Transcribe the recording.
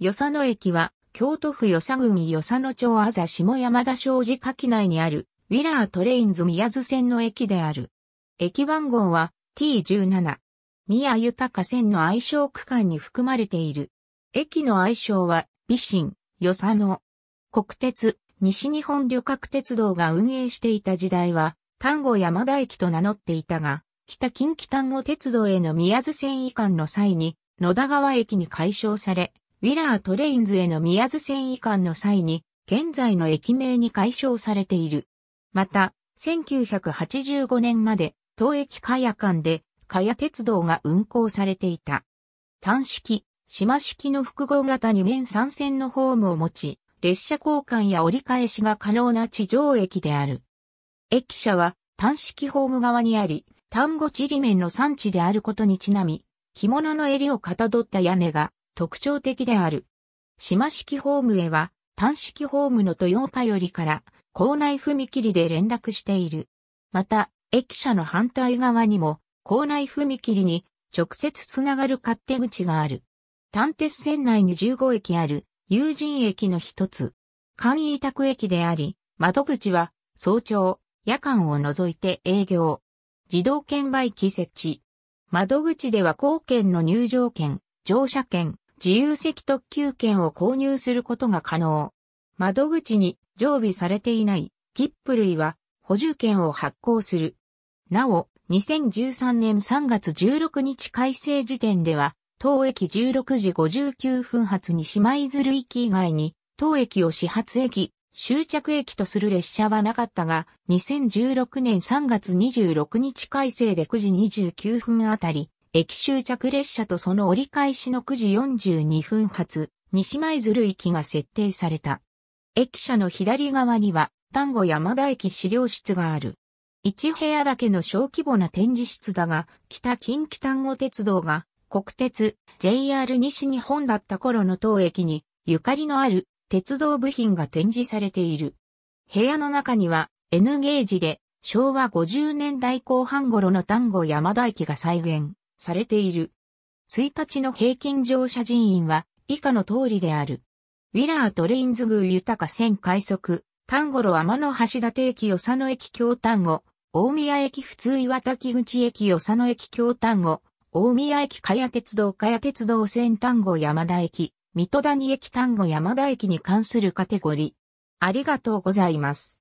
与謝野駅は、京都府与謝郡与謝野町あざ下山田商事柿内にある、ウィラートレインズ宮津線の駅である。駅番号は T17。宮豊線の愛称区間に含まれている。駅の愛称は、美神、与謝野。国鉄、西日本旅客鉄道が運営していた時代は、丹後山田駅と名乗っていたが、北近畿丹後鉄道への宮津線移管の際に、野田川駅に解消され、ウィラートレインズへの宮津線移管の際に、現在の駅名に解消されている。また、1985年まで、東駅加谷間で、加谷鉄道が運行されていた。単式、島式の複合型2面3線のホームを持ち、列車交換や折り返しが可能な地上駅である。駅舎は単式ホーム側にあり、丹後地理面の産地であることにちなみ、着物の襟をかたどった屋根が特徴的である。島式ホームへは、単式ホームの豊岡よりから、校内踏切で連絡している。また、駅舎の反対側にも、校内踏切に直接つながる勝手口がある。単鉄線内に15駅ある、友人駅の一つ。簡易委託駅であり、窓口は、早朝、夜間を除いて営業。自動券売機設置。窓口では高券の入場券、乗車券、自由席特急券を購入することが可能。窓口に常備されていない切符類は補充券を発行する。なお、2013年3月16日改正時点では、当駅16時59分発に島伊鶴駅以外に、当駅を始発駅、終着駅とする列車はなかったが、2016年3月26日改正で9時29分あたり、駅終着列車とその折り返しの9時42分発、西舞鶴行きが設定された。駅舎の左側には、丹後山田駅資料室がある。一部屋だけの小規模な展示室だが、北近畿丹後鉄道が、国鉄、JR 西日本だった頃の当駅に、ゆかりのある、鉄道部品が展示されている。部屋の中には、N ゲージで、昭和50年代後半頃の丹後山田駅が再現。されている。1日の平均乗車人員は以下の通りである。ウィラートレインズ宮豊か線快速、丹後路天の橋立駅与佐野駅京丹後、大宮駅普通岩滝口駅与佐野駅京丹後、大宮駅茅谷鉄道茅谷鉄道線丹後山田駅、水戸谷駅丹後山田駅に関するカテゴリー。ありがとうございます。